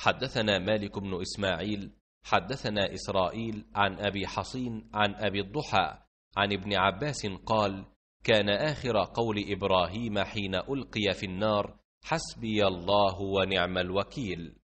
حدثنا مالك بن إسماعيل حدثنا إسرائيل عن أبي حصين عن أبي الضحى عن ابن عباس قال كان آخر قول إبراهيم حين ألقي في النار حسبي الله ونعم الوكيل